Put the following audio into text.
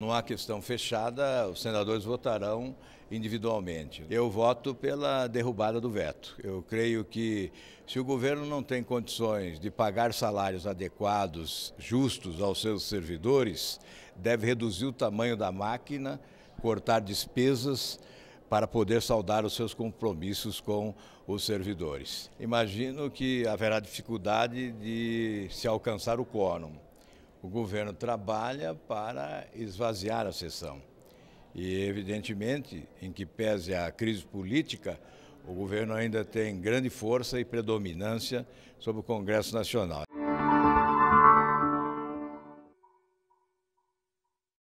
Não há questão fechada, os senadores votarão individualmente. Eu voto pela derrubada do veto. Eu creio que se o governo não tem condições de pagar salários adequados, justos aos seus servidores, deve reduzir o tamanho da máquina, cortar despesas para poder saldar os seus compromissos com os servidores. Imagino que haverá dificuldade de se alcançar o quórum o governo trabalha para esvaziar a sessão. E, evidentemente, em que pese a crise política, o governo ainda tem grande força e predominância sobre o Congresso Nacional.